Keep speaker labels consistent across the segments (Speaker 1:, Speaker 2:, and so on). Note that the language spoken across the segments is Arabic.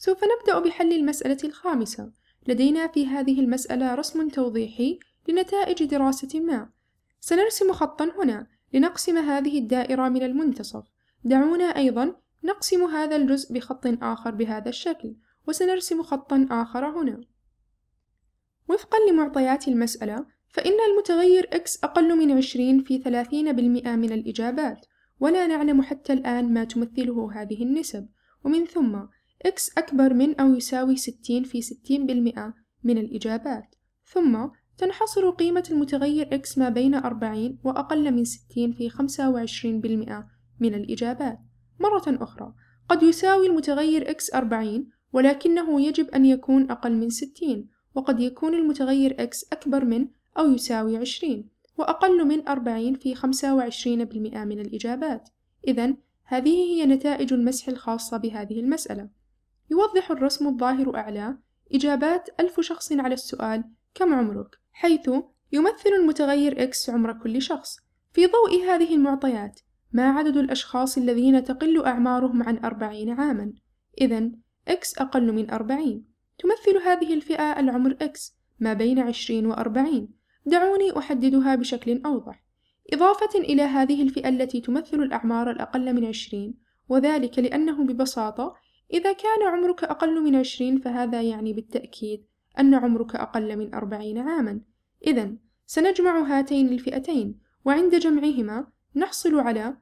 Speaker 1: سوف نبدأ بحل المسألة الخامسة لدينا في هذه المسألة رسم توضيحي لنتائج دراسة ما سنرسم خطا هنا لنقسم هذه الدائرة من المنتصف دعونا أيضا نقسم هذا الجزء بخط آخر بهذا الشكل وسنرسم خطا آخر هنا وفقا لمعطيات المسألة فإن المتغير x أقل من 20 في 30% من الإجابات ولا نعلم حتى الآن ما تمثله هذه النسب ومن ثم x أكبر من أو يساوي 60 في 60% بالمئة من الإجابات ثم تنحصر قيمة المتغير x ما بين 40 وأقل من 60 في 25% بالمئة من الإجابات مرة أخرى قد يساوي المتغير x 40 ولكنه يجب أن يكون أقل من 60 وقد يكون المتغير x أكبر من أو يساوي 20 وأقل من 40 في 25% بالمئة من الإجابات إذا هذه هي نتائج المسح الخاصة بهذه المسألة يوضح الرسم الظاهر أعلى إجابات ألف شخص على السؤال كم عمرك؟ حيث يمثل المتغير X عمر كل شخص في ضوء هذه المعطيات ما عدد الأشخاص الذين تقل أعمارهم عن أربعين عاما؟ إذا X أقل من أربعين تمثل هذه الفئة العمر X ما بين عشرين وأربعين دعوني أحددها بشكل أوضح إضافة إلى هذه الفئة التي تمثل الأعمار الأقل من عشرين وذلك لأنه ببساطة إذا كان عمرك أقل من عشرين فهذا يعني بالتأكيد أن عمرك أقل من أربعين عاما إذا سنجمع هاتين الفئتين وعند جمعهما نحصل على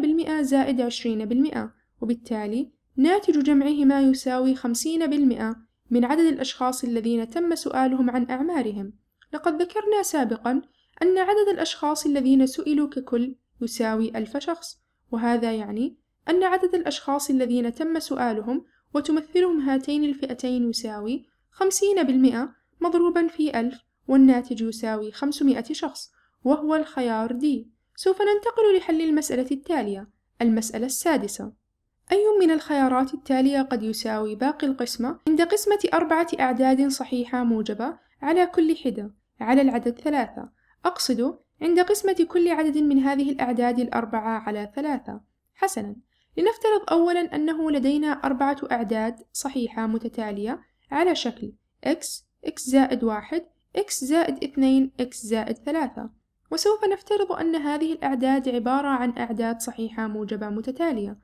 Speaker 1: بالمئة زائد بالمئة وبالتالي ناتج جمعهما يساوي بالمئة من عدد الأشخاص الذين تم سؤالهم عن أعمارهم لقد ذكرنا سابقا أن عدد الأشخاص الذين سئلوا ككل يساوي ألف شخص وهذا يعني أن عدد الأشخاص الذين تم سؤالهم وتمثلهم هاتين الفئتين يساوي 50% مضروبا في 1000 والناتج يساوي 500 شخص وهو الخيار D سوف ننتقل لحل المسألة التالية المسألة السادسة أي من الخيارات التالية قد يساوي باقي القسمة عند قسمة أربعة أعداد صحيحة موجبة على كل حدة على العدد ثلاثة أقصد عند قسمة كل عدد من هذه الأعداد الأربعة على ثلاثة حسناً لنفترض أولا أنه لدينا أربعة أعداد صحيحة متتالية على شكل x x زائد واحد x زائد اثنين x زائد ثلاثة وسوف نفترض أن هذه الأعداد عبارة عن أعداد صحيحة موجبة متتالية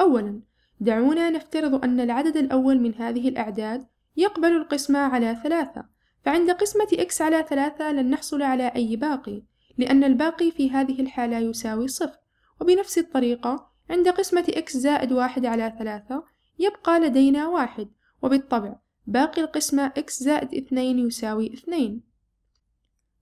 Speaker 1: أولا دعونا نفترض أن العدد الأول من هذه الأعداد يقبل القسمة على ثلاثة فعند قسمة x على ثلاثة لن نحصل على أي باقي لأن الباقي في هذه الحالة يساوي صفر وبنفس الطريقة عند قسمة x زائد واحد على ثلاثة يبقى لدينا واحد وبالطبع باقي القسمة x زائد اثنين يساوي اثنين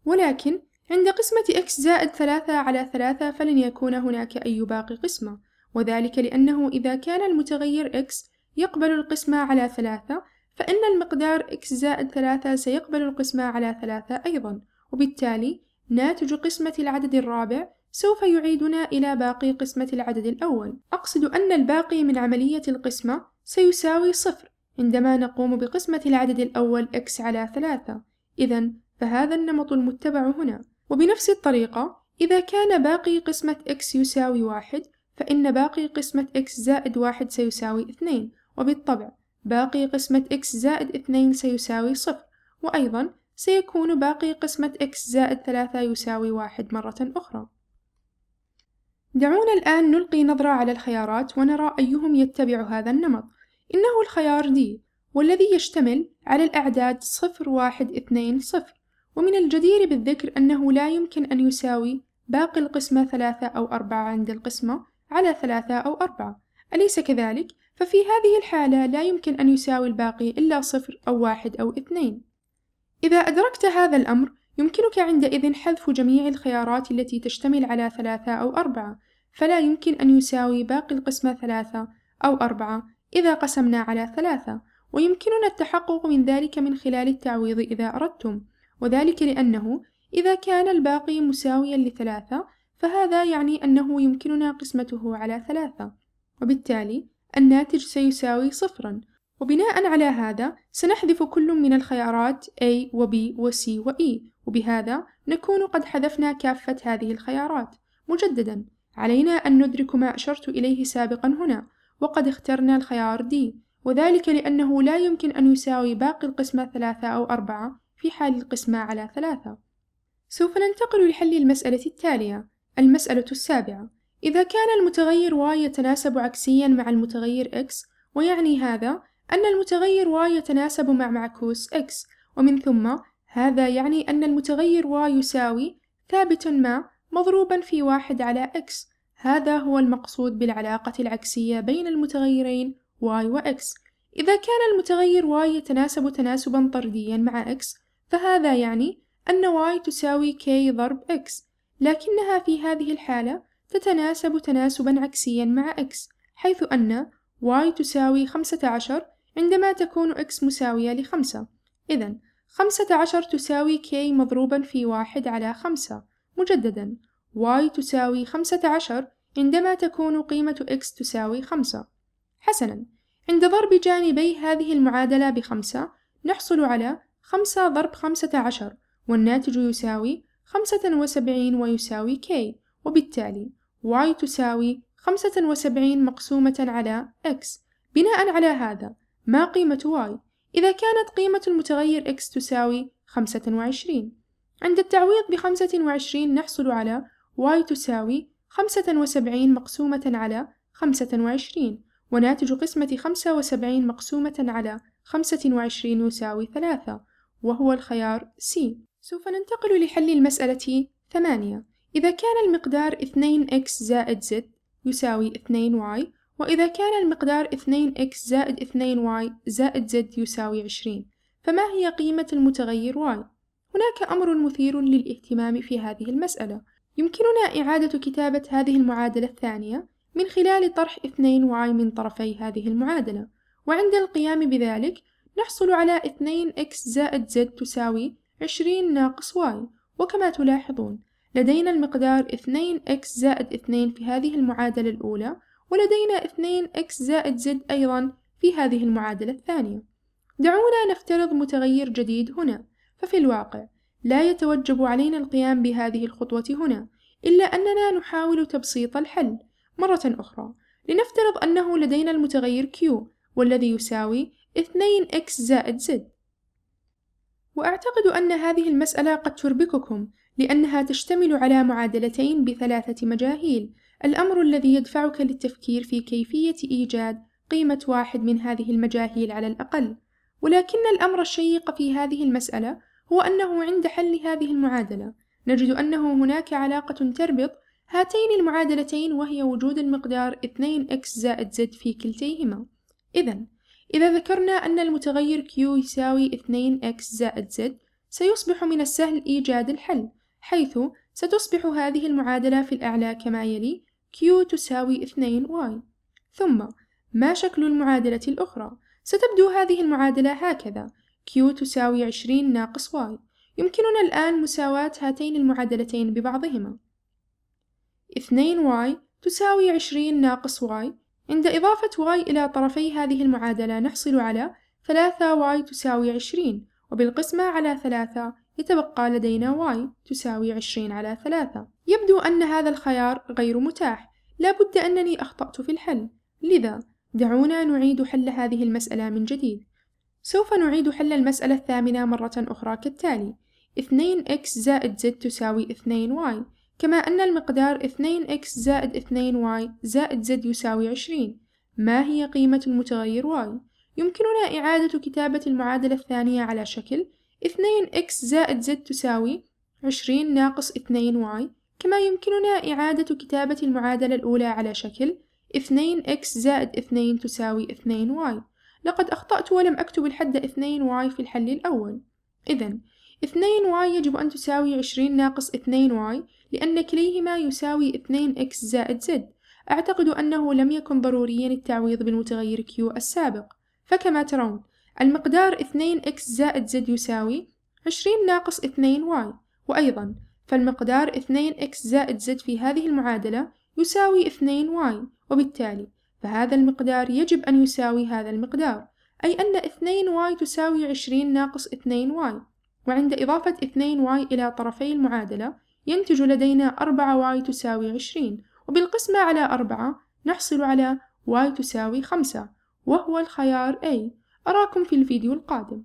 Speaker 1: ولكن عند قسمة x زائد ثلاثة على ثلاثة فلن يكون هناك أي باقي قسمة وذلك لأنه إذا كان المتغير x يقبل القسمة على ثلاثة فإن المقدار x زائد ثلاثة سيقبل القسمة على ثلاثة أيضا وبالتالي ناتج قسمة العدد الرابع سوف يعيدنا إلى باقي قسمة العدد الأول أقصد أن الباقي من عملية القسمة سيساوي صفر عندما نقوم بقسمة العدد الأول x على ثلاثة إذا فهذا النمط المتبع هنا وبنفس الطريقة إذا كان باقي قسمة x يساوي واحد فإن باقي قسمة x زائد واحد سيساوي اثنين وبالطبع باقي قسمة x زائد اثنين سيساوي صفر وأيضا سيكون باقي قسمة x زائد ثلاثة يساوي واحد مرة أخرى دعونا الآن نلقي نظرة على الخيارات ونرى أيهم يتبع هذا النمط إنه الخيار D والذي يشتمل على الأعداد 0 1 2 0 ومن الجدير بالذكر أنه لا يمكن أن يساوي باقي القسمة 3 أو 4 عند القسمة على 3 أو 4 أليس كذلك؟ ففي هذه الحالة لا يمكن أن يساوي الباقي إلا 0 أو 1 أو 2 إذا أدركت هذا الأمر يمكنك عندئذ حذف جميع الخيارات التي تشتمل على ثلاثة أو أربعة فلا يمكن أن يساوي باقي القسمة ثلاثة أو أربعة إذا قسمنا على ثلاثة ويمكننا التحقق من ذلك من خلال التعويض إذا أردتم وذلك لأنه إذا كان الباقي مساويا لثلاثة فهذا يعني أنه يمكننا قسمته على ثلاثة وبالتالي الناتج سيساوي صفرا وبناء على هذا سنحذف كل من الخيارات A و B و C و E وبهذا نكون قد حذفنا كافة هذه الخيارات مجددا علينا أن ندرك ما أشرت إليه سابقا هنا وقد اخترنا الخيار D وذلك لأنه لا يمكن أن يساوي باقي القسمة ثلاثة أو أربعة في حال القسمة على ثلاثة سوف ننتقل لحل المسألة التالية المسألة السابعة إذا كان المتغير y يتناسب عكسيا مع المتغير x ويعني هذا أن المتغير y يتناسب مع معكوس x ومن ثم هذا يعني أن المتغير y يساوي ثابت ما مضروبا في واحد على x هذا هو المقصود بالعلاقة العكسية بين المتغيرين y و x إذا كان المتغير y يتناسب تناسبا طرديا مع x فهذا يعني أن y تساوي k ضرب x لكنها في هذه الحالة تتناسب تناسبا عكسيا مع x حيث أن y تساوي 15 عندما تكون x مساوية لخمسة إذن خمسة عشر تساوي k مضروبا في واحد على خمسة مجددا y تساوي خمسة عشر عندما تكون قيمة x تساوي خمسة حسنا عند ضرب جانبي هذه المعادلة بخمسة نحصل على خمسة ضرب خمسة عشر والناتج يساوي خمسة وسبعين ويساوي k وبالتالي y تساوي خمسة وسبعين مقسومة على x بناء على هذا ما قيمة y؟ إذا كانت قيمة المتغير x تساوي 25 عند التعويض ب 25 نحصل على y تساوي 75 مقسومة على 25 وناتج قسمة 75 مقسومة على 25 يساوي 3 وهو الخيار C سوف ننتقل لحل المسألة 8 إذا كان المقدار 2x زائد z يساوي 2y وإذا كان المقدار 2x زائد 2y زائد z يساوي 20 فما هي قيمة المتغير y؟ هناك أمر مثير للاهتمام في هذه المسألة يمكننا إعادة كتابة هذه المعادلة الثانية من خلال طرح 2y من طرفي هذه المعادلة وعند القيام بذلك نحصل على 2x زائد z تساوي 20 ناقص y وكما تلاحظون لدينا المقدار 2x زائد 2 في هذه المعادلة الأولى ولدينا 2x زائد z أيضا في هذه المعادلة الثانية دعونا نفترض متغير جديد هنا ففي الواقع لا يتوجب علينا القيام بهذه الخطوة هنا إلا أننا نحاول تبسيط الحل مرة أخرى لنفترض أنه لدينا المتغير Q والذي يساوي 2x زائد z وأعتقد أن هذه المسألة قد تربككم لأنها تشتمل على معادلتين بثلاثة مجاهيل الأمر الذي يدفعك للتفكير في كيفية إيجاد قيمة واحد من هذه المجاهيل على الأقل، ولكن الأمر الشيق في هذه المسألة هو أنه عند حل هذه المعادلة نجد أنه هناك علاقة تربط هاتين المعادلتين وهي وجود المقدار 2x زائد z في كلتيهما إذا إذا ذكرنا أن المتغير q يساوي 2x زائد z سيصبح من السهل إيجاد الحل حيث ستصبح هذه المعادلة في الأعلى كما يلي Q تساوي 2Y ثم ما شكل المعادلة الأخرى؟ ستبدو هذه المعادلة هكذا Q تساوي 20 ناقص Y يمكننا الآن مساواة هاتين المعادلتين ببعضهما 2Y تساوي 20 ناقص Y عند إضافة Y إلى طرفي هذه المعادلة نحصل على 3Y تساوي 20 وبالقسمة على 3 يتبقى لدينا y تساوي 20 على 3 يبدو أن هذا الخيار غير متاح لا بد أنني أخطأت في الحل لذا دعونا نعيد حل هذه المسألة من جديد سوف نعيد حل المسألة الثامنة مرة أخرى كالتالي 2x زائد z تساوي 2y كما أن المقدار 2x زائد 2y زائد z يساوي 20 ما هي قيمة المتغير y؟ يمكننا إعادة كتابة المعادلة الثانية على شكل 2 x زائد z تساوي 20 ناقص 2 y كما يمكننا إعادة كتابة المعادلة الأولى على شكل 2x زائد 2 تساوي 2y لقد أخطأت ولم أكتب الحد 2y في الحل الأول إذا 2y يجب أن تساوي 20 ناقص 2y لأن كليهما يساوي 2x زائد z أعتقد أنه لم يكن ضروريا التعويض بالمتغير q السابق فكما ترون المقدار 2x زائد z يساوي 20 ناقص 2y وأيضا فالمقدار 2x زائد z في هذه المعادلة يساوي 2y وبالتالي فهذا المقدار يجب أن يساوي هذا المقدار أي أن 2y تساوي 20 ناقص 2y وعند إضافة 2y إلى طرفي المعادلة ينتج لدينا 4y تساوي 20 وبالقسمة على 4 نحصل على y تساوي 5 وهو الخيار A أراكم في الفيديو القادم